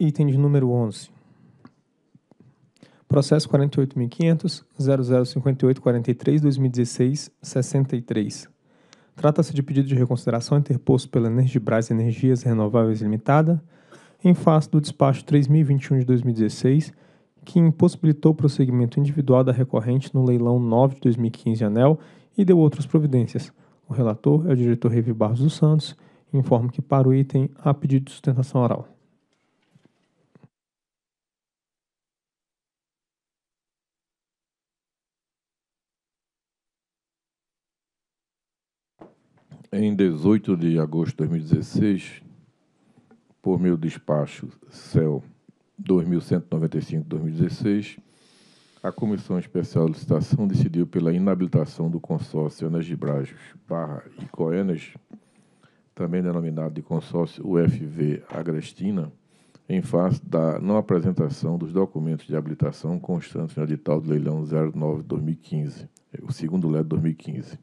Item de número 11. Processo 48.500.0058.43.2016.63. Trata-se de pedido de reconsideração interposto pela Energibras Energias Renováveis Limitada, em face do despacho 3021 de 2016, que impossibilitou o prosseguimento individual da recorrente no leilão 9 de 2015 ANEL e deu outras providências. O relator é o diretor Revi Barros dos Santos informa informo que para o item há pedido de sustentação oral. Em 18 de agosto de 2016, por meu despacho CEL 2195-2016, a Comissão Especial de Licitação decidiu pela inabilitação do consórcio Energibrajos barra e Coenes, também denominado de consórcio UFV Agrestina, em face da não apresentação dos documentos de habilitação constantes no edital do leilão 09-2015, o segundo LED 2015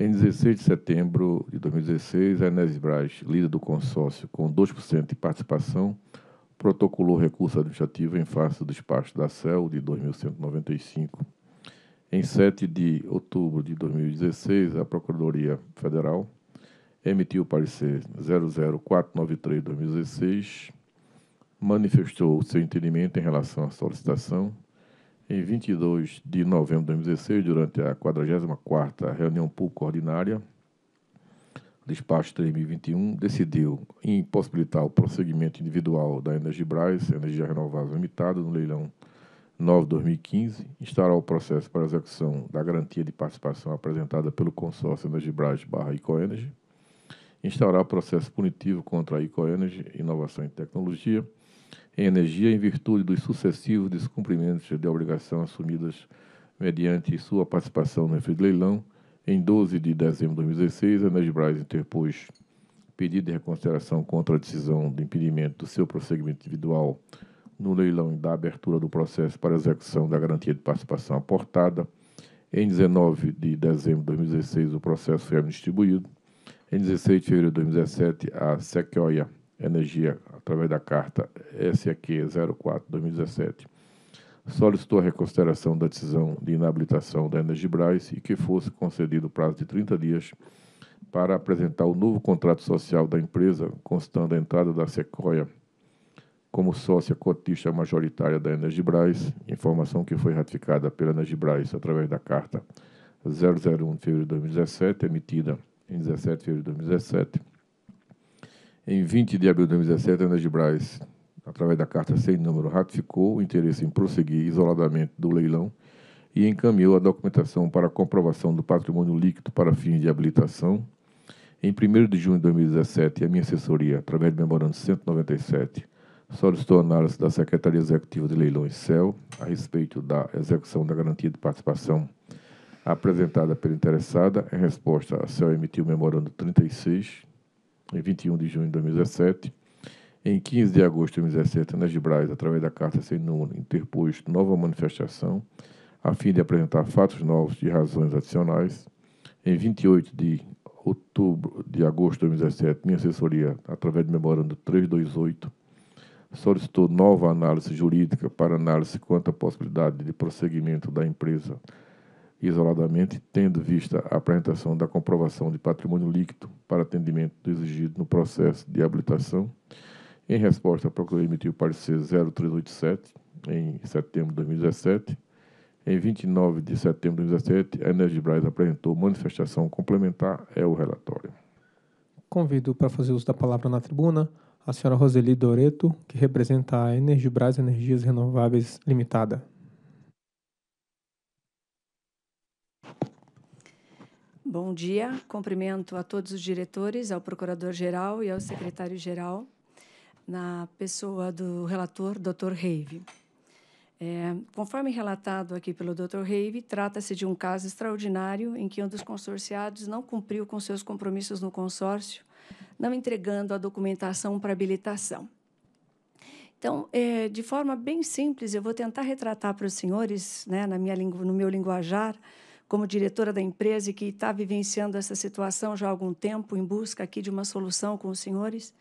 em 16 de setembro de 2016, a Enes Braz, líder do consórcio com 2% de participação, protocolou recurso administrativo em face do despacho da CEL de 2195. Em 7 de outubro de 2016, a Procuradoria Federal emitiu o parecer 00493-2016, manifestou o seu entendimento em relação à solicitação em 22 de novembro de 2016, durante a 44ª reunião pública ordinária, despacho 3021, decidiu impossibilitar o prosseguimento individual da Energibras, Energia Renovável Limitada, no leilão 9-2015, instaurar o processo para execução da garantia de participação apresentada pelo consórcio Energibras barra instaurar instaurar processo punitivo contra a Ecoenergy Inovação e Tecnologia, em energia em virtude dos sucessivos descumprimentos de obrigação assumidas mediante sua participação no efeito leilão. Em 12 de dezembro de 2016, a Energibras interpôs pedido de reconsideração contra a decisão do impedimento do seu prosseguimento individual no leilão e da abertura do processo para execução da garantia de participação aportada. Em 19 de dezembro de 2016, o processo foi distribuído. Em 16 de fevereiro de 2017, a Sequoia Energia, através da carta SQ 04-2017, solicitou a reconsideração da decisão de inabilitação da Energibras e que fosse concedido o prazo de 30 dias para apresentar o novo contrato social da empresa, constando a entrada da Sequoia como sócia cotista majoritária da Energibras, informação que foi ratificada pela Energibras através da carta 001 de fevereiro de 2017, emitida em 17 de fevereiro de 2017 em 20 de abril de 2017, a Energibras, através da carta sem número, ratificou o interesse em prosseguir isoladamente do leilão e encaminhou a documentação para a comprovação do patrimônio líquido para fins de habilitação. Em 1 de junho de 2017, a minha assessoria, através do memorando 197, solicitou análise da Secretaria Executiva de Leilões CEL a respeito da execução da garantia de participação apresentada pela interessada. Em resposta, a CEL emitiu o memorando 36, em 21 de junho de 2017. Em 15 de agosto de 2017, Anas de através da carta sem número, interpôs nova manifestação a fim de apresentar fatos novos de razões adicionais. Em 28 de outubro de agosto de 2017, minha assessoria, através do memorando 328, solicitou nova análise jurídica para análise quanto à possibilidade de prosseguimento da empresa isoladamente, tendo vista a apresentação da comprovação de patrimônio líquido para atendimento exigido no processo de habilitação. Em resposta, a Procuradoria emitiu o parecer 0387, em setembro de 2017. Em 29 de setembro de 2017, a Energibras apresentou manifestação complementar, é o relatório. Convido para fazer uso da palavra na tribuna a senhora Roseli Doreto, que representa a Energibras Energias Renováveis Limitada. Bom dia. Cumprimento a todos os diretores, ao procurador-geral e ao secretário-geral, na pessoa do relator, Dr. Reive. É, conforme relatado aqui pelo Dr. Reive, trata-se de um caso extraordinário em que um dos consorciados não cumpriu com seus compromissos no consórcio, não entregando a documentação para habilitação. Então, é, de forma bem simples, eu vou tentar retratar para os senhores, né, na minha, no meu linguajar, como diretora da empresa e que está vivenciando essa situação já há algum tempo, em busca aqui de uma solução com os senhores.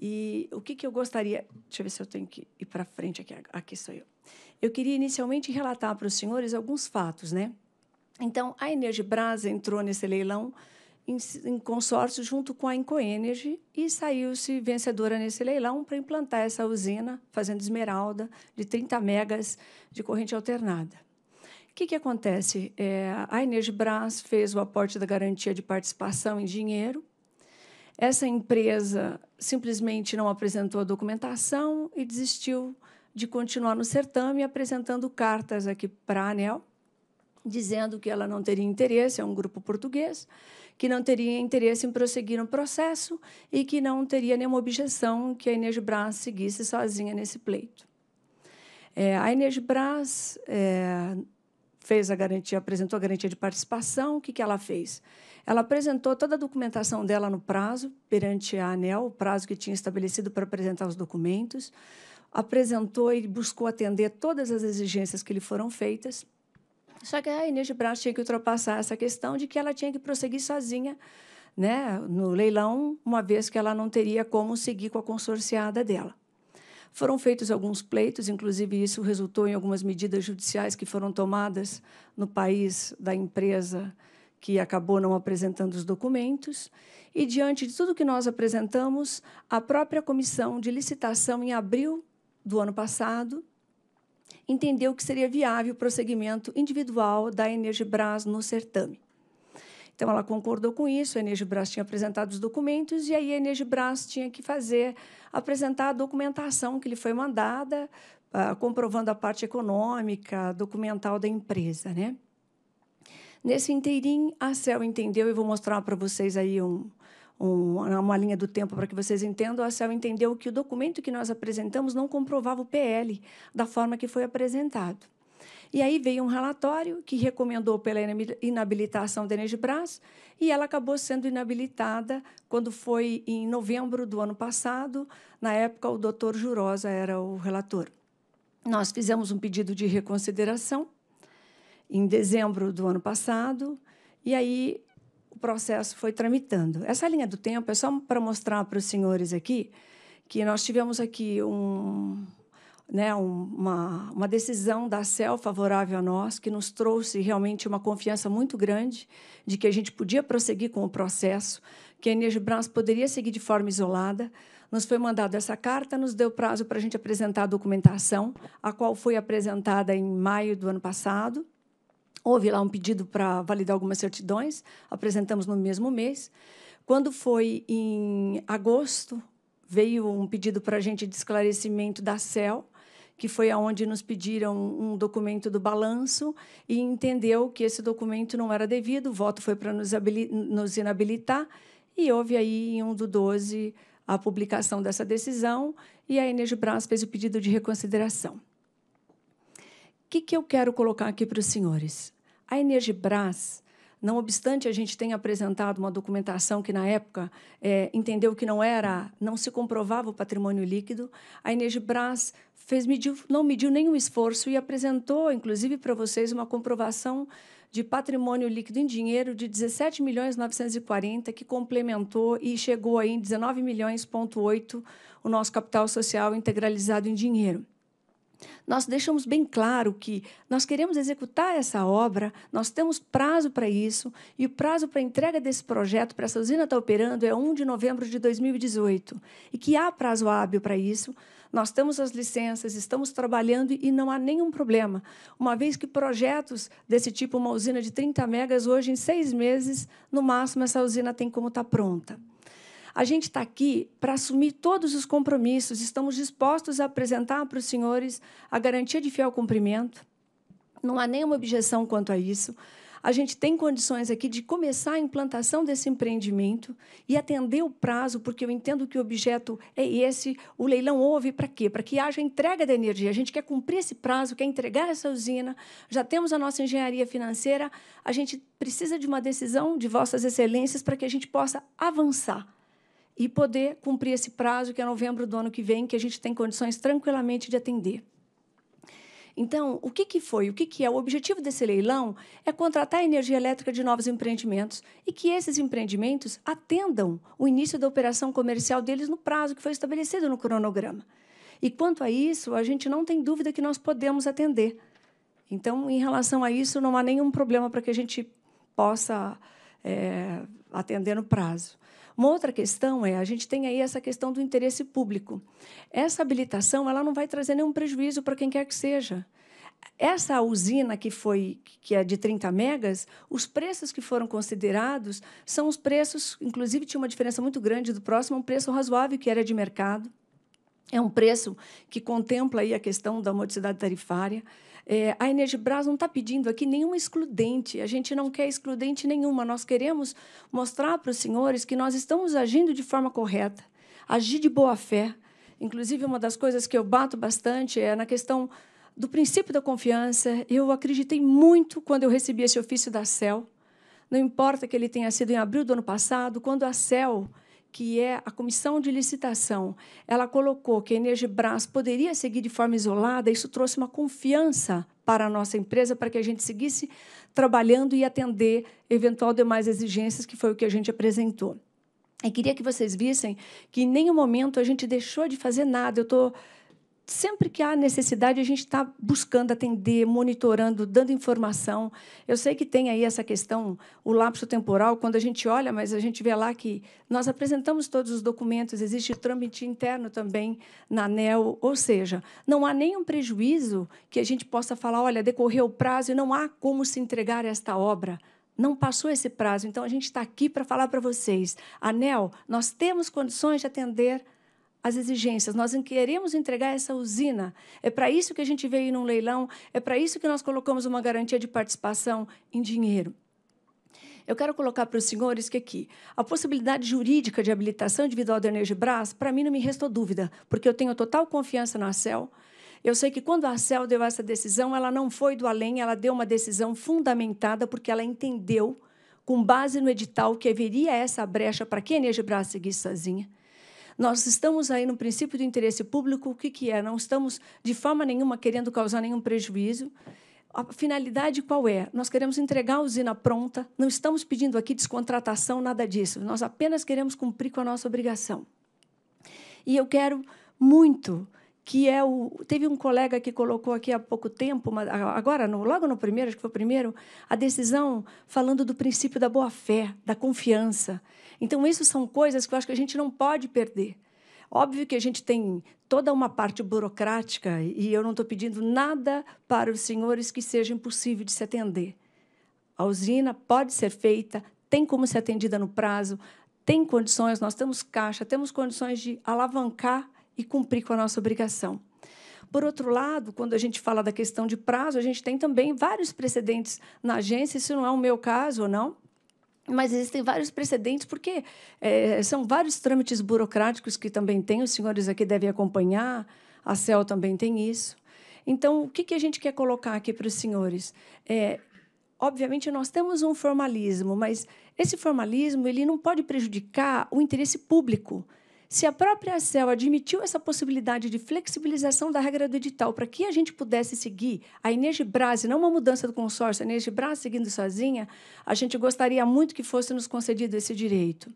E o que, que eu gostaria. Deixa eu ver se eu tenho que ir para frente aqui. Aqui sou eu. Eu queria inicialmente relatar para os senhores alguns fatos, né? Então, a Energibrás entrou nesse leilão em, em consórcio junto com a Incoenergy e saiu-se vencedora nesse leilão para implantar essa usina, fazendo esmeralda, de 30 megas de corrente alternada. O que, que acontece? É, a Energibras fez o aporte da garantia de participação em dinheiro. Essa empresa simplesmente não apresentou a documentação e desistiu de continuar no certame, apresentando cartas aqui para a ANEL, dizendo que ela não teria interesse, é um grupo português, que não teria interesse em prosseguir no processo e que não teria nenhuma objeção que a Energibras seguisse sozinha nesse pleito. É, a Energibras, é, fez a garantia, apresentou a garantia de participação, o que, que ela fez? Ela apresentou toda a documentação dela no prazo, perante a ANEL, o prazo que tinha estabelecido para apresentar os documentos, apresentou e buscou atender todas as exigências que lhe foram feitas. Só que a Energibras tinha que ultrapassar essa questão de que ela tinha que prosseguir sozinha né, no leilão, uma vez que ela não teria como seguir com a consorciada dela. Foram feitos alguns pleitos, inclusive isso resultou em algumas medidas judiciais que foram tomadas no país da empresa que acabou não apresentando os documentos. E, diante de tudo que nós apresentamos, a própria comissão de licitação, em abril do ano passado, entendeu que seria viável o prosseguimento individual da Energibras no certame. Então, ela concordou com isso, a Energibras tinha apresentado os documentos e aí a Energibras tinha que fazer, apresentar a documentação que lhe foi mandada, ah, comprovando a parte econômica, documental da empresa. Né? Nesse inteirinho, a Cel entendeu, e vou mostrar para vocês aí um, um, uma linha do tempo para que vocês entendam, a Cel entendeu que o documento que nós apresentamos não comprovava o PL da forma que foi apresentado. E aí veio um relatório que recomendou pela inabilitação da Energibras e ela acabou sendo inabilitada quando foi em novembro do ano passado. Na época, o doutor Jurosa era o relator. Nós fizemos um pedido de reconsideração em dezembro do ano passado e aí o processo foi tramitando. Essa linha do tempo é só para mostrar para os senhores aqui que nós tivemos aqui um, né, uma, uma decisão da CEL favorável a nós, que nos trouxe realmente uma confiança muito grande de que a gente podia prosseguir com o processo, que a Energibras poderia seguir de forma isolada. Nos foi mandada essa carta, nos deu prazo para a gente apresentar a documentação, a qual foi apresentada em maio do ano passado. Houve lá um pedido para validar algumas certidões, apresentamos no mesmo mês. Quando foi em agosto, veio um pedido para a gente de esclarecimento da CEL, que foi aonde nos pediram um documento do balanço e entendeu que esse documento não era devido, o voto foi para nos inabilitar e houve aí em 1 do 12 a publicação dessa decisão e a Energibras fez o pedido de reconsideração. O que, que eu quero colocar aqui para os senhores? A Energibras não obstante a gente tenha apresentado uma documentação que, na época, é, entendeu que não era, não se comprovava o patrimônio líquido, a Energibras fez, mediu, não mediu nenhum esforço e apresentou, inclusive, para vocês uma comprovação de patrimônio líquido em dinheiro de 17 milhões 940, que complementou e chegou aí em 19 milhões ponto 8 o nosso capital social integralizado em dinheiro. Nós deixamos bem claro que nós queremos executar essa obra, nós temos prazo para isso, e o prazo para entrega desse projeto para essa usina estar tá operando é 1 de novembro de 2018, e que há prazo hábil para isso. Nós temos as licenças, estamos trabalhando e não há nenhum problema, uma vez que projetos desse tipo, uma usina de 30 megas, hoje em seis meses, no máximo, essa usina tem como estar tá pronta. A gente está aqui para assumir todos os compromissos, estamos dispostos a apresentar para os senhores a garantia de fiel cumprimento. Não há nenhuma objeção quanto a isso. A gente tem condições aqui de começar a implantação desse empreendimento e atender o prazo, porque eu entendo que o objeto é esse. O leilão houve para quê? Para que haja entrega da energia. A gente quer cumprir esse prazo, quer entregar essa usina. Já temos a nossa engenharia financeira. A gente precisa de uma decisão de vossas excelências para que a gente possa avançar e poder cumprir esse prazo, que é novembro do ano que vem, que a gente tem condições tranquilamente de atender. Então, o que, que foi? O que, que é? O objetivo desse leilão é contratar energia elétrica de novos empreendimentos e que esses empreendimentos atendam o início da operação comercial deles no prazo que foi estabelecido no cronograma. E quanto a isso, a gente não tem dúvida que nós podemos atender. Então, em relação a isso, não há nenhum problema para que a gente possa é, atender no prazo. Uma outra questão é, a gente tem aí essa questão do interesse público. Essa habilitação, ela não vai trazer nenhum prejuízo para quem quer que seja. Essa usina que foi que é de 30 megas, os preços que foram considerados são os preços, inclusive tinha uma diferença muito grande do próximo, um preço razoável que era de mercado. É um preço que contempla aí a questão da modicidade tarifária. É, a Energibras não está pedindo aqui nenhuma excludente. A gente não quer excludente nenhuma. Nós queremos mostrar para os senhores que nós estamos agindo de forma correta, agir de boa fé. Inclusive, uma das coisas que eu bato bastante é na questão do princípio da confiança. Eu acreditei muito quando eu recebi esse ofício da CEL. Não importa que ele tenha sido em abril do ano passado, quando a CEL que é a comissão de licitação, ela colocou que a Energibras poderia seguir de forma isolada, isso trouxe uma confiança para a nossa empresa, para que a gente seguisse trabalhando e atender eventual demais exigências, que foi o que a gente apresentou. E queria que vocês vissem que em nenhum momento a gente deixou de fazer nada. Eu estou sempre que há necessidade, a gente está buscando atender, monitorando, dando informação. Eu sei que tem aí essa questão, o lapso temporal, quando a gente olha, mas a gente vê lá que nós apresentamos todos os documentos, existe trâmite interno também na ANEL, ou seja, não há nenhum prejuízo que a gente possa falar, olha, decorreu o prazo e não há como se entregar esta obra. Não passou esse prazo, então a gente está aqui para falar para vocês. ANEL, nós temos condições de atender as exigências. Nós queremos entregar essa usina. É para isso que a gente veio num leilão, é para isso que nós colocamos uma garantia de participação em dinheiro. Eu quero colocar para os senhores que aqui a possibilidade jurídica de habilitação individual da Brás, para mim não me restou dúvida, porque eu tenho total confiança na CEL. Eu sei que quando a CEL deu essa decisão, ela não foi do além, ela deu uma decisão fundamentada, porque ela entendeu, com base no edital, que haveria essa brecha para que a Brás seguisse sozinha nós estamos aí no princípio do interesse público, o que, que é? Não estamos, de forma nenhuma, querendo causar nenhum prejuízo. A finalidade qual é? Nós queremos entregar a usina pronta, não estamos pedindo aqui descontratação, nada disso. Nós apenas queremos cumprir com a nossa obrigação. E eu quero muito que é o teve um colega que colocou aqui há pouco tempo, mas agora no, logo no primeiro, acho que foi o primeiro, a decisão falando do princípio da boa fé, da confiança. Então isso são coisas que eu acho que a gente não pode perder. Óbvio que a gente tem toda uma parte burocrática e eu não estou pedindo nada para os senhores que seja impossível de se atender. A usina pode ser feita, tem como ser atendida no prazo, tem condições, nós temos caixa, temos condições de alavancar e cumprir com a nossa obrigação. Por outro lado, quando a gente fala da questão de prazo, a gente tem também vários precedentes na agência, isso não é o meu caso ou não, mas existem vários precedentes, porque é, são vários trâmites burocráticos que também tem, os senhores aqui devem acompanhar, a CEL também tem isso. Então, o que, que a gente quer colocar aqui para os senhores? É, obviamente, nós temos um formalismo, mas esse formalismo ele não pode prejudicar o interesse público. Se a própria CEL admitiu essa possibilidade de flexibilização da regra do edital para que a gente pudesse seguir a Energibras, não uma mudança do consórcio, a Energibras seguindo sozinha, a gente gostaria muito que fosse nos concedido esse direito.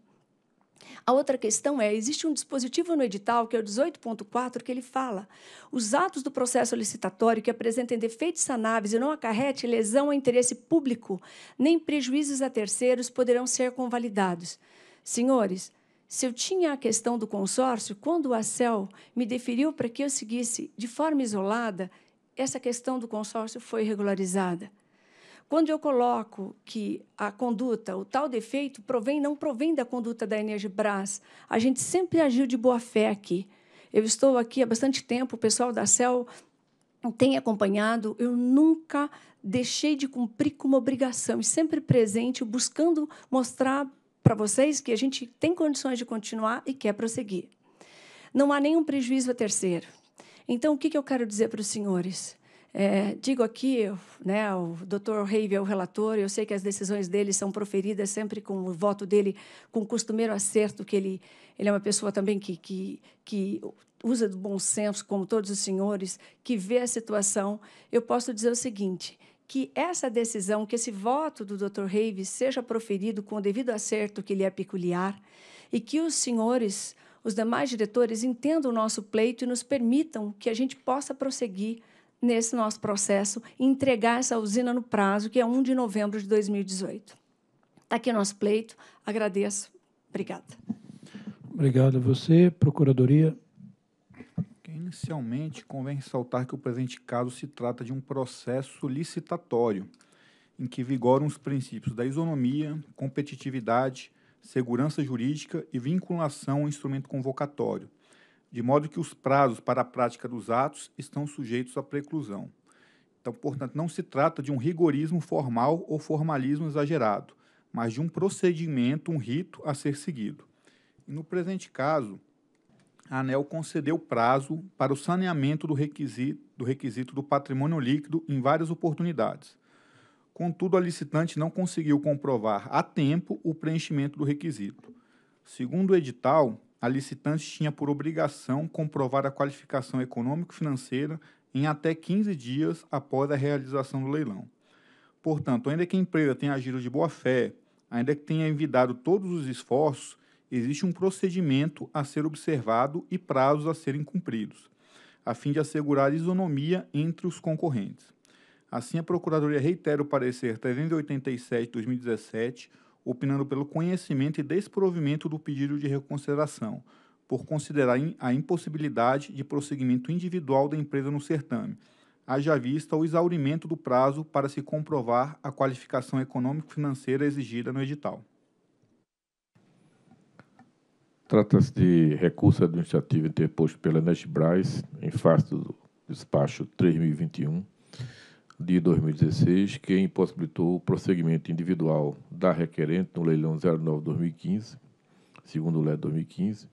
A outra questão é: existe um dispositivo no edital, que é o 18.4, que ele fala: os atos do processo licitatório que apresentem defeitos sanáveis e não acarrete lesão a interesse público, nem prejuízos a terceiros, poderão ser convalidados. Senhores, se eu tinha a questão do consórcio, quando o ACEL me deferiu para que eu seguisse de forma isolada, essa questão do consórcio foi regularizada. Quando eu coloco que a conduta, o tal defeito, provém, não provém da conduta da Energibras, a gente sempre agiu de boa fé aqui. Eu estou aqui há bastante tempo, o pessoal da CEL tem acompanhado, eu nunca deixei de cumprir com uma obrigação, e sempre presente, buscando mostrar para vocês que a gente tem condições de continuar e quer prosseguir. Não há nenhum prejuízo a terceiro. Então, o que, que eu quero dizer para os senhores? É, digo aqui, né, o Dr. Reive é o relator, eu sei que as decisões dele são proferidas sempre com o voto dele, com o costumeiro acerto, que ele, ele é uma pessoa também que, que, que usa do bom senso, como todos os senhores, que vê a situação. Eu posso dizer o seguinte, que essa decisão, que esse voto do Dr. Reeves seja proferido com o devido acerto que lhe é peculiar e que os senhores, os demais diretores, entendam o nosso pleito e nos permitam que a gente possa prosseguir nesse nosso processo e entregar essa usina no prazo, que é 1 de novembro de 2018. Está aqui o nosso pleito. Agradeço. Obrigada. Obrigado a você, Procuradoria. Inicialmente, convém ressaltar que o presente caso se trata de um processo licitatório, em que vigoram os princípios da isonomia, competitividade, segurança jurídica e vinculação ao instrumento convocatório, de modo que os prazos para a prática dos atos estão sujeitos à preclusão. Então, portanto, não se trata de um rigorismo formal ou formalismo exagerado, mas de um procedimento, um rito a ser seguido. E no presente caso, a ANEL concedeu prazo para o saneamento do requisito, do requisito do patrimônio líquido em várias oportunidades. Contudo, a licitante não conseguiu comprovar a tempo o preenchimento do requisito. Segundo o edital, a licitante tinha por obrigação comprovar a qualificação econômico-financeira em até 15 dias após a realização do leilão. Portanto, ainda que a empresa tenha agido de boa fé, ainda que tenha envidado todos os esforços, existe um procedimento a ser observado e prazos a serem cumpridos, a fim de assegurar a isonomia entre os concorrentes. Assim, a Procuradoria reitera o parecer 387-2017, opinando pelo conhecimento e desprovimento do pedido de reconsideração, por considerar a impossibilidade de prosseguimento individual da empresa no certame, haja vista o exaurimento do prazo para se comprovar a qualificação econômico-financeira exigida no edital. Trata-se de recurso administrativo interposto pela Nesbras em face do despacho 3021 de 2016, que impossibilitou o prosseguimento individual da requerente no leilão 09-2015, segundo o LED 2015,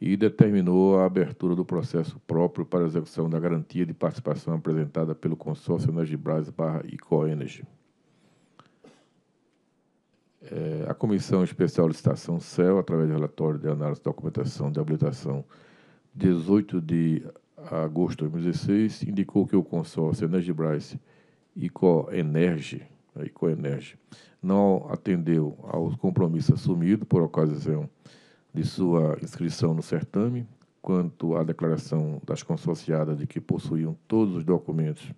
e determinou a abertura do processo próprio para execução da garantia de participação apresentada pelo consórcio Energibras barra Icoenergy. É, a Comissão Especial de Estação CEL, através do relatório de análise da documentação de habilitação 18 de agosto de 2016, indicou que o consórcio Energibrice e Coenerge, né, e não atendeu aos compromissos assumidos por ocasião de sua inscrição no certame, quanto à declaração das consorciadas de que possuíam todos os documentos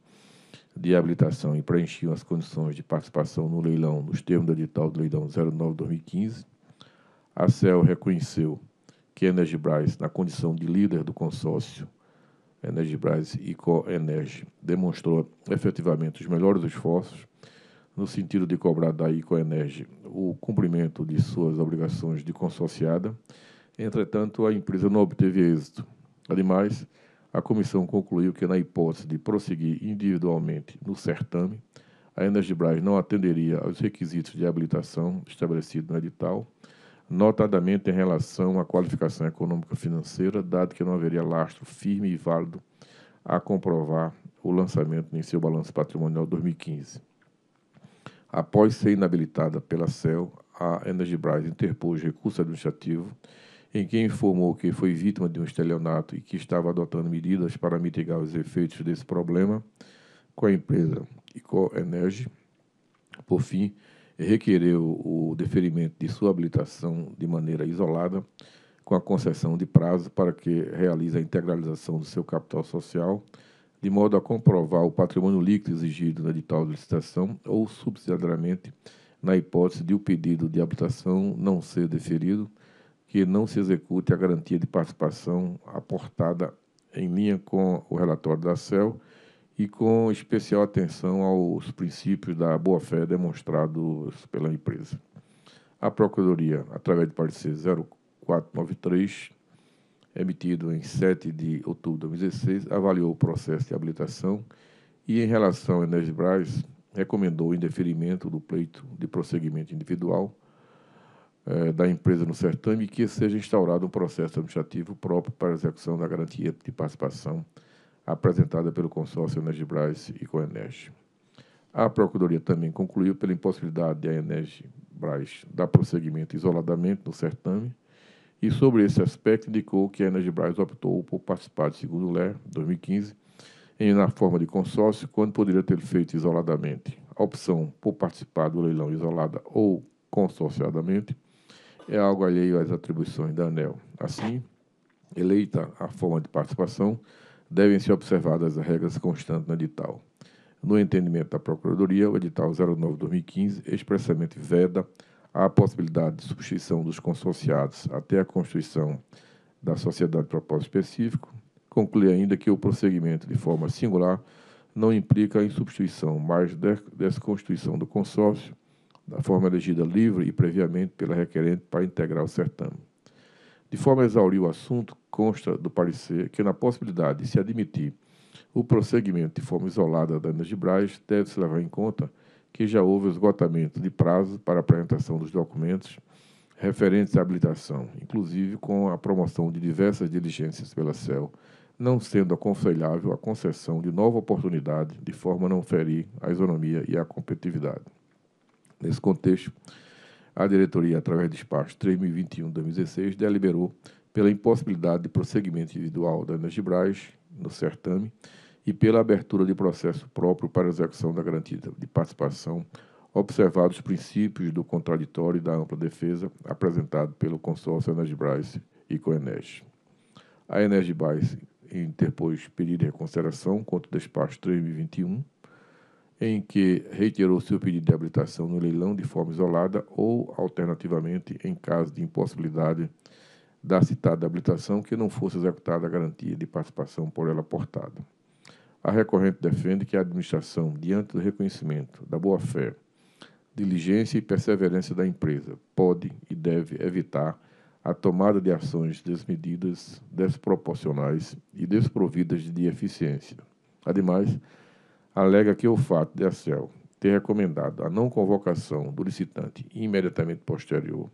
de habilitação e preenchiam as condições de participação no leilão nos termos do edital do leilão 09-2015, a CEL reconheceu que a Energibras, na condição de líder do consórcio Energibras e Coenergy, demonstrou efetivamente os melhores esforços no sentido de cobrar da Icoenerg o cumprimento de suas obrigações de consorciada. Entretanto, a empresa não obteve êxito. Ademais, a comissão concluiu que, na hipótese de prosseguir individualmente no certame, a Energibras não atenderia aos requisitos de habilitação estabelecidos no edital, notadamente em relação à qualificação econômica financeira, dado que não haveria lastro firme e válido a comprovar o lançamento em seu balanço patrimonial 2015. Após ser inabilitada pela CEL, a Energibras interpôs recurso administrativo em que informou que foi vítima de um estelionato e que estava adotando medidas para mitigar os efeitos desse problema com a empresa Icoenergy. Por fim, requereu o deferimento de sua habilitação de maneira isolada, com a concessão de prazo para que realize a integralização do seu capital social, de modo a comprovar o patrimônio líquido exigido na edital de licitação ou, subsidiariamente, na hipótese de o pedido de habilitação não ser deferido, que não se execute a garantia de participação aportada em linha com o relatório da CEL e com especial atenção aos princípios da boa-fé demonstrados pela empresa. A Procuradoria, através do parecer 0493, emitido em 7 de outubro de 2016, avaliou o processo de habilitação e, em relação a Enes Braz, recomendou o indeferimento do pleito de prosseguimento individual eh, da empresa no certame e que seja instaurado um processo administrativo próprio para a execução da garantia de participação apresentada pelo consórcio Energibras e Coenerg. A Procuradoria também concluiu pela impossibilidade de a Energibras dar prosseguimento isoladamente no certame e, sobre esse aspecto, indicou que a Energibras optou por participar de segundo LE 2015 em, na forma de consórcio, quando poderia ter feito isoladamente. A opção por participar do leilão isolada ou consorciadamente é algo alheio às atribuições da ANEL. Assim, eleita a forma de participação, devem ser observadas as regras constantes no edital. No entendimento da Procuradoria, o edital 09-2015 expressamente veda a possibilidade de substituição dos consorciados até a constituição da sociedade de propósito específico, conclui ainda que o prosseguimento de forma singular não implica em substituição, mas desconstituição do consórcio da forma elegida livre e previamente pela requerente para integrar o certame. De forma a exaurir o assunto, consta do parecer que, na possibilidade de se admitir o prosseguimento de forma isolada da Energibras, deve-se levar em conta que já houve esgotamento de prazo para apresentação dos documentos referentes à habilitação, inclusive com a promoção de diversas diligências pela CEL, não sendo aconselhável a concessão de nova oportunidade de forma a não ferir a isonomia e a competitividade. Nesse contexto, a diretoria, através do despacho 3021-2016, deliberou pela impossibilidade de prosseguimento individual da Energibras no certame e pela abertura de processo próprio para execução da garantia de participação, observados os princípios do contraditório e da ampla defesa apresentado pelo consórcio Energibras e Coenerg. A Energibras interpôs pedido de reconsideração contra o despacho 3021 em que reiterou seu pedido de habilitação no leilão de forma isolada ou, alternativamente, em caso de impossibilidade da citada habilitação que não fosse executada a garantia de participação por ela portada. A recorrente defende que a administração, diante do reconhecimento da boa-fé, diligência e perseverança da empresa, pode e deve evitar a tomada de ações desmedidas, desproporcionais e desprovidas de eficiência. Ademais, alega que o fato de a CEL ter recomendado a não convocação do licitante imediatamente posterior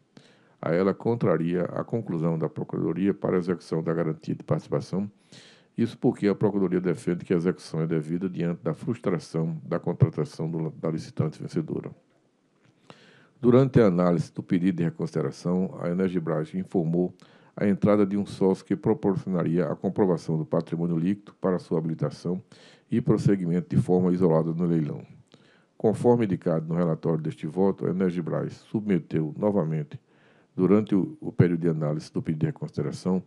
a ela contraria a conclusão da Procuradoria para a execução da garantia de participação, isso porque a Procuradoria defende que a execução é devida diante da frustração da contratação do, da licitante vencedora. Durante a análise do pedido de reconsideração, a Energibras informou a entrada de um sócio que proporcionaria a comprovação do patrimônio líquido para sua habilitação e prosseguimento de forma isolada no leilão. Conforme indicado no relatório deste voto, a Energibras submeteu novamente, durante o período de análise do pedido de reconsideração,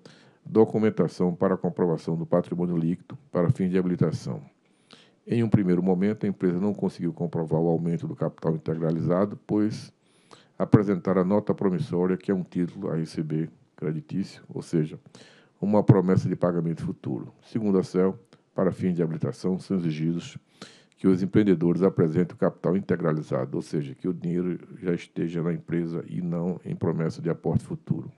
documentação para a comprovação do patrimônio líquido para fins de habilitação. Em um primeiro momento, a empresa não conseguiu comprovar o aumento do capital integralizado, pois apresentar a nota promissória, que é um título a receber creditício, ou seja, uma promessa de pagamento futuro. Segundo a CEL, para fins de habilitação, são exigidos que os empreendedores apresentem o capital integralizado, ou seja, que o dinheiro já esteja na empresa e não em promessa de aporte futuro.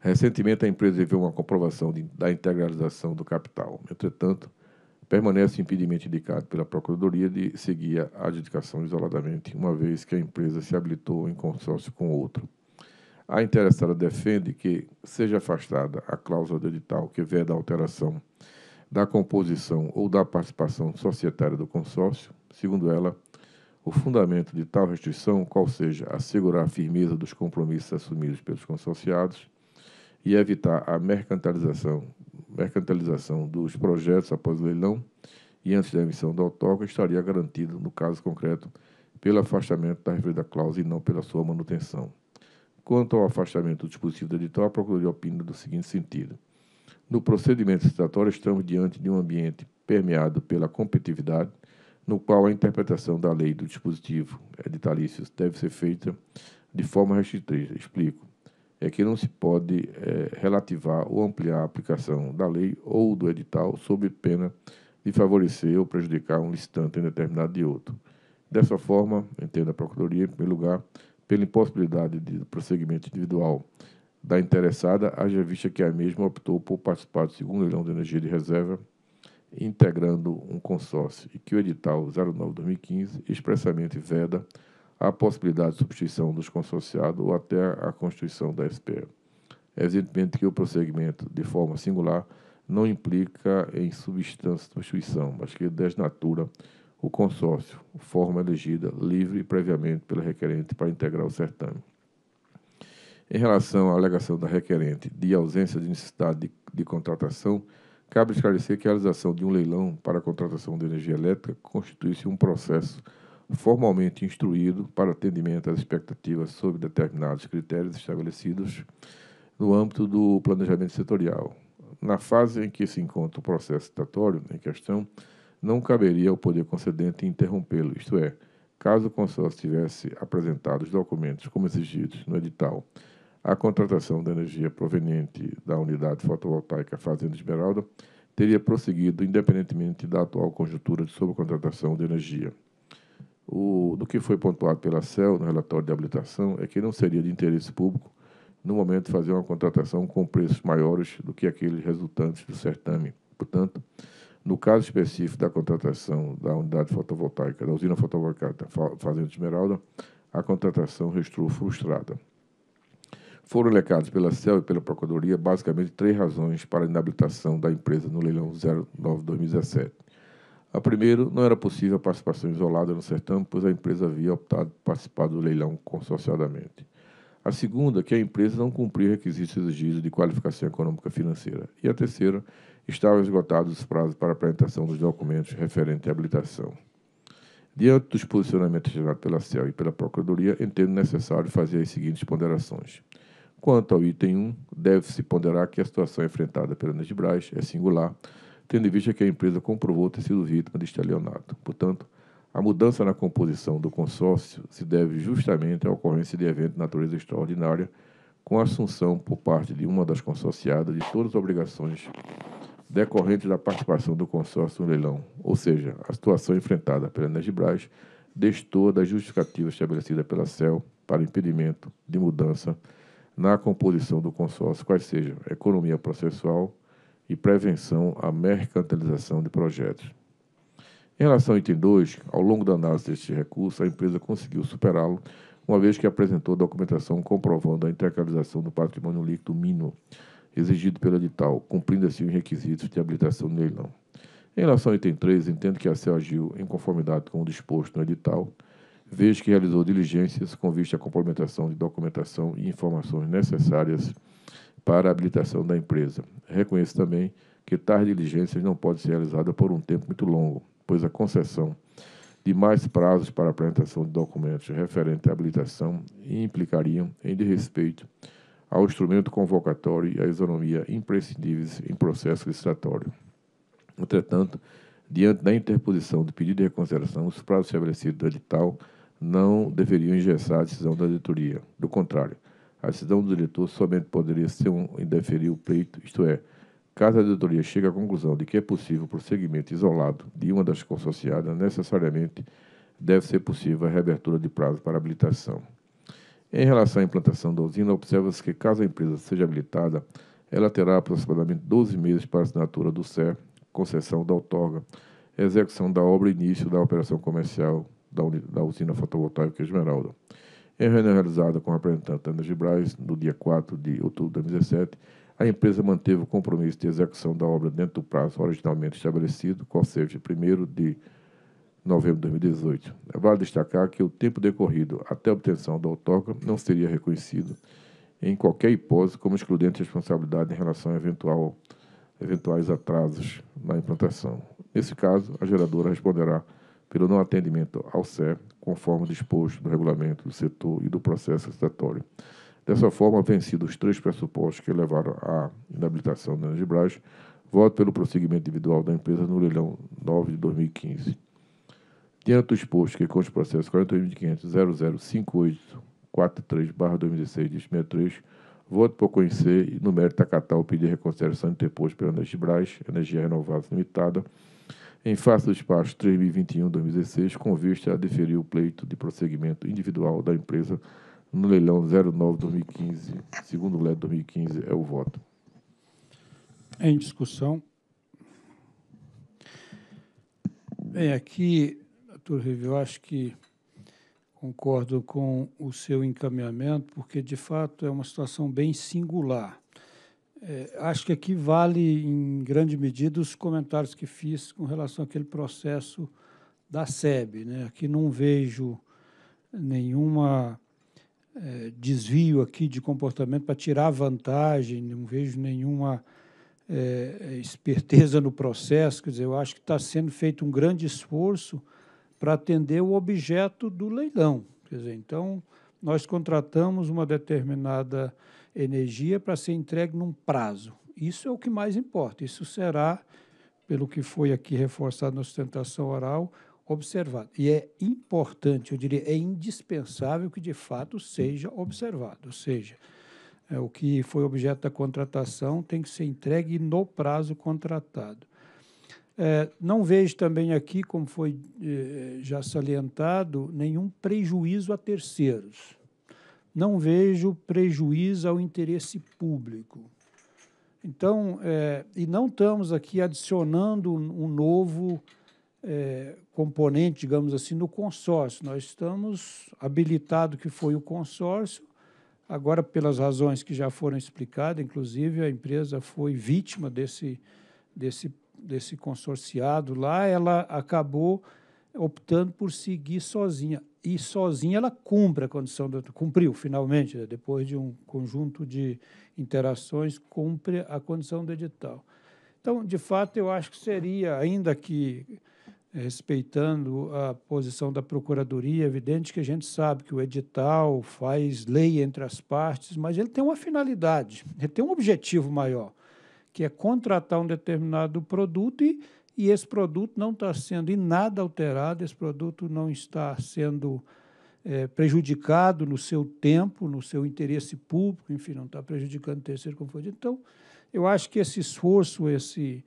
Recentemente, a empresa viveu uma comprovação de, da integralização do capital. Entretanto, permanece o impedimento indicado pela Procuradoria de seguir a adjudicação isoladamente, uma vez que a empresa se habilitou em consórcio com outro. A interessada defende que seja afastada a cláusula do edital que veda a alteração da composição ou da participação societária do consórcio. Segundo ela, o fundamento de tal restrição, qual seja assegurar a firmeza dos compromissos assumidos pelos consorciados e evitar a mercantilização, mercantilização dos projetos após o leilão e antes da emissão do autógrafo, estaria garantido, no caso concreto, pelo afastamento da referida cláusula e não pela sua manutenção. Quanto ao afastamento do dispositivo da edital, a Procuradoria opina do seguinte sentido. No procedimento citatório, estamos diante de um ambiente permeado pela competitividade, no qual a interpretação da lei do dispositivo editalício deve ser feita de forma restritiva. Explico. É que não se pode é, relativar ou ampliar a aplicação da lei ou do edital sob pena de favorecer ou prejudicar um licitante em determinado de outro. Dessa forma, entenda a Procuradoria, em primeiro lugar, pela impossibilidade de prosseguimento individual da interessada, haja vista que a mesma optou por participar do segundo leilão de energia de reserva, integrando um consórcio, e que o edital 09-2015 expressamente veda a possibilidade de substituição dos consorciados ou até a constituição da SPE. É evidentemente que o prosseguimento de forma singular não implica em substância substituição, mas que desnatura o consórcio, forma elegida livre e previamente pela requerente para integrar o certame. Em relação à alegação da requerente de ausência de necessidade de, de contratação, cabe esclarecer que a realização de um leilão para a contratação de energia elétrica constitui-se um processo formalmente instruído para atendimento às expectativas sob determinados critérios estabelecidos no âmbito do planejamento setorial. Na fase em que se encontra o processo estatório em questão, não caberia ao poder concedente interrompê-lo, isto é, caso o consórcio tivesse apresentado os documentos como exigidos no edital, a contratação da energia proveniente da unidade fotovoltaica Fazenda Esmeralda teria prosseguido independentemente da atual conjuntura de subcontratação de energia. O, do que foi pontuado pela CEL no relatório de habilitação é que não seria de interesse público, no momento, fazer uma contratação com preços maiores do que aqueles resultantes do certame. Portanto, no caso específico da contratação da unidade fotovoltaica, da usina fotovoltaica da Fazenda Esmeralda, a contratação restou frustrada. Foram elecados pela CEL e pela Procuradoria basicamente três razões para a inabilitação da empresa no leilão 09-2017. A primeira, não era possível a participação isolada no certame, pois a empresa havia optado por participar do leilão consorciadamente. A segunda, que a empresa não cumpria requisitos exigidos de qualificação econômica financeira. E a terceira, estavam esgotados os prazos para apresentação dos documentos referentes à habilitação. Diante dos posicionamentos gerados pela CEL e pela Procuradoria, entendo necessário fazer as seguintes ponderações. Quanto ao item 1, deve-se ponderar que a situação enfrentada pela Energibras é singular, tendo em vista que a empresa comprovou ter sido vítima de estelionato. Portanto, a mudança na composição do consórcio se deve justamente à ocorrência de evento de natureza extraordinária, com a assunção por parte de uma das consorciadas de todas as obrigações decorrente da participação do consórcio no leilão, ou seja, a situação enfrentada pela Energibras destoa da justificativa estabelecida pela CEL para impedimento de mudança na composição do consórcio, quais sejam economia processual e prevenção à mercantilização de projetos. Em relação ao item 2, ao longo da análise deste recurso, a empresa conseguiu superá-lo, uma vez que apresentou documentação comprovando a integralização do patrimônio líquido mínimo exigido pelo edital, cumprindo assim os requisitos de habilitação do leilão. Em relação ao item 3, entendo que a CEL agiu em conformidade com o disposto no edital, vez que realizou diligências com vista à complementação de documentação e informações necessárias para a habilitação da empresa. Reconheço também que tais diligências não podem ser realizadas por um tempo muito longo, pois a concessão de mais prazos para apresentação de documentos referentes à habilitação implicariam em desrespeito respeito ao instrumento convocatório e à isonomia imprescindíveis em processo licitatório. Entretanto, diante da interposição do pedido de reconsideração, os prazos estabelecidos do edital não deveriam engessar a decisão da diretoria. Do contrário, a decisão do diretor somente poderia ser um indeferir o pleito, isto é, caso a diretoria chegue à conclusão de que é possível o prosseguimento isolado de uma das consociadas, necessariamente deve ser possível a reabertura de prazo para habilitação. Em relação à implantação da usina, observa-se que, caso a empresa seja habilitada, ela terá aproximadamente 12 meses para assinatura do CER, concessão da outorga, execução da obra e início da operação comercial da, da usina fotovoltaica Esmeralda. Em reunião realizada com o representante Ana Energibras, no dia 4 de outubro de 2017, a empresa manteve o compromisso de execução da obra dentro do prazo originalmente estabelecido, qual seja, 1 de novembro de 2018. É vale destacar que o tempo decorrido até a obtenção da autógrafo não seria reconhecido, em qualquer hipótese, como excludente de responsabilidade em relação a eventual, eventuais atrasos na implantação. Nesse caso, a geradora responderá pelo não atendimento ao CER, conforme disposto no regulamento do setor e do processo licitatório. Dessa forma, vencidos os três pressupostos que levaram à inabilitação da Energibras, voto pelo prosseguimento individual da empresa no leilão 9 de 2015. Diante dos exposto que consta o processo 48.500.005843-2016, dígito 63, voto por conhecer e no mérito acatar o pedido de reconsideração interposto pela Energibras, Energia Renovável Limitada, em face do despacho 3021-2016, com vista a deferir o pleito de prosseguimento individual da empresa no leilão 09-2015, segundo o LED 2015, é o voto. Em discussão. Bem, aqui Doutor Rivio, acho que concordo com o seu encaminhamento, porque de fato é uma situação bem singular. É, acho que aqui vale, em grande medida, os comentários que fiz com relação àquele processo da SEB. Né? Aqui não vejo nenhuma é, desvio aqui de comportamento para tirar vantagem, não vejo nenhuma é, é esperteza no processo. Quer dizer, eu acho que está sendo feito um grande esforço para atender o objeto do leilão. Quer dizer, então, nós contratamos uma determinada energia para ser entregue num prazo. Isso é o que mais importa. Isso será, pelo que foi aqui reforçado na sustentação oral, observado. E é importante, eu diria, é indispensável que de fato seja observado. Ou seja, é, o que foi objeto da contratação tem que ser entregue no prazo contratado. É, não vejo também aqui, como foi é, já salientado, nenhum prejuízo a terceiros. Não vejo prejuízo ao interesse público. Então, é, e não estamos aqui adicionando um novo é, componente, digamos assim, no consórcio. Nós estamos habilitado que foi o consórcio. Agora, pelas razões que já foram explicadas, inclusive a empresa foi vítima desse desse desse consorciado lá, ela acabou optando por seguir sozinha. E sozinha ela cumpre a condição, do, cumpriu finalmente, né? depois de um conjunto de interações, cumpre a condição do edital. Então, de fato, eu acho que seria, ainda que eh, respeitando a posição da Procuradoria, evidente que a gente sabe que o edital faz lei entre as partes, mas ele tem uma finalidade, ele tem um objetivo maior que é contratar um determinado produto e, e esse produto não está sendo em nada alterado, esse produto não está sendo é, prejudicado no seu tempo, no seu interesse público, enfim, não está prejudicando o terceiro confundido. Então, eu acho que esse esforço, esse,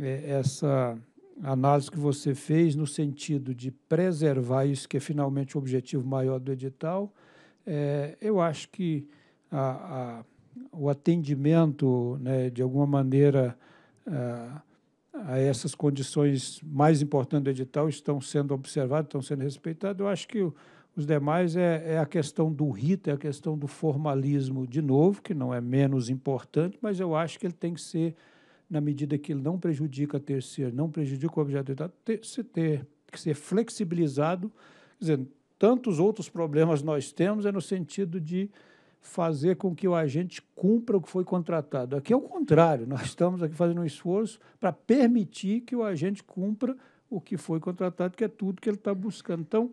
é, essa análise que você fez no sentido de preservar isso, que é finalmente o objetivo maior do edital, é, eu acho que a, a o atendimento, né, de alguma maneira, a, ah, a essas condições mais importantes do edital estão sendo observados, estão sendo respeitados. Eu acho que o, os demais é, é, a questão do rito, é a questão do formalismo, de novo, que não é menos importante, mas eu acho que ele tem que ser, na medida que ele não prejudica terceiro, não prejudica o objeto do edital, ter, se ter que ser flexibilizado, quer dizer, tantos outros problemas nós temos é no sentido de fazer com que o agente cumpra o que foi contratado. Aqui é o contrário, nós estamos aqui fazendo um esforço para permitir que o agente cumpra o que foi contratado, que é tudo que ele está buscando. Então,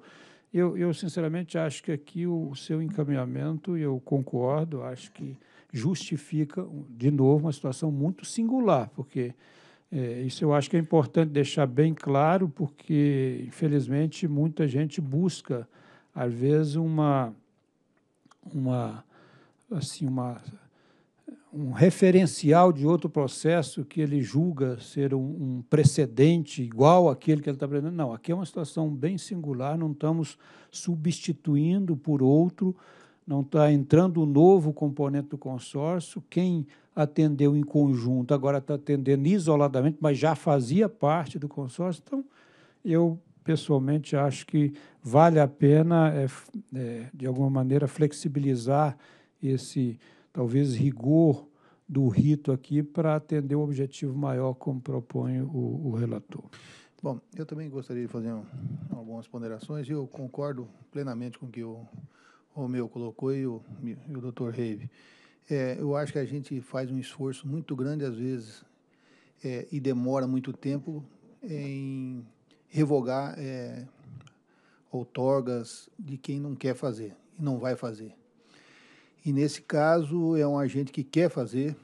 eu, eu sinceramente acho que aqui o, o seu encaminhamento, eu concordo, acho que justifica, de novo, uma situação muito singular, porque é, isso eu acho que é importante deixar bem claro, porque, infelizmente, muita gente busca, às vezes, uma, uma assim uma um referencial de outro processo que ele julga ser um, um precedente igual àquele que ele está aprendendo. Não, aqui é uma situação bem singular, não estamos substituindo por outro, não está entrando um novo componente do consórcio. Quem atendeu em conjunto agora está atendendo isoladamente, mas já fazia parte do consórcio. Então, eu pessoalmente acho que vale a pena, é, é, de alguma maneira, flexibilizar esse talvez rigor do rito aqui para atender o um objetivo maior como propõe o, o, relator. Bom, eu também gostaria de fazer um, algumas ponderações e eu concordo plenamente com o que o Romeu colocou e o, e o Dr. Reive. É, eu acho que a gente faz um esforço muito grande às vezes é, e demora muito tempo em revogar é, outorgas de quem não quer fazer e não vai fazer. E nesse caso é um agente que quer fazer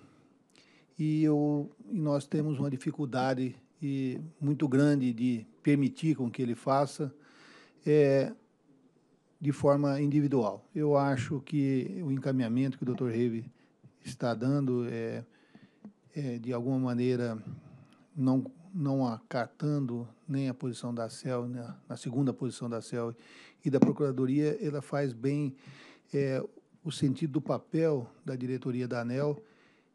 e, eu, e nós temos uma dificuldade e, muito grande de permitir com que ele faça é, de forma individual. Eu acho que o encaminhamento que o Dr. Reve está dando é, é, de alguma maneira não não acatando nem a posição da CEL, né, na segunda posição da CEL e da Procuradoria, ela faz bem é, o sentido do papel da diretoria da ANEL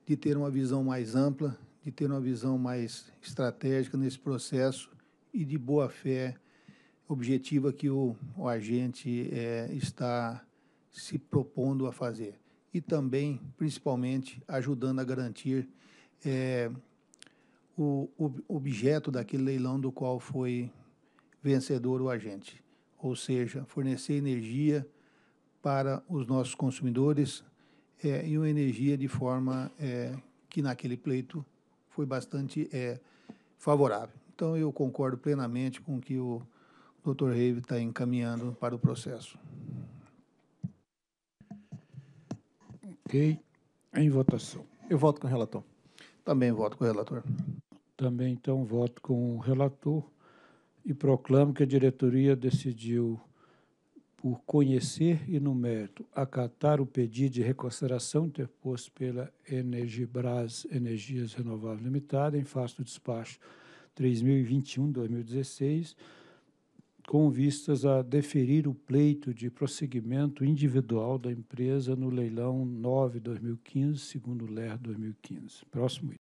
de ter uma visão mais ampla, de ter uma visão mais estratégica nesse processo e de boa fé objetiva que o, o agente é, está se propondo a fazer. E também, principalmente, ajudando a garantir é, o, o objeto daquele leilão do qual foi vencedor o agente. Ou seja, fornecer energia para os nossos consumidores é, e uma energia de forma é, que naquele pleito foi bastante é, favorável. Então eu concordo plenamente com o que o Dr. Reive está encaminhando para o processo. Ok. Em votação. Eu voto com o relator. Também voto com o relator. Também, então, voto com o relator e proclamo que a diretoria decidiu por conhecer e no mérito acatar o pedido de reconsideração interposto pela Energibras Energias Renováveis Limitada em face do despacho 3021-2016, com vistas a deferir o pleito de prosseguimento individual da empresa no leilão 9-2015, segundo o LER 2015. Próximo item.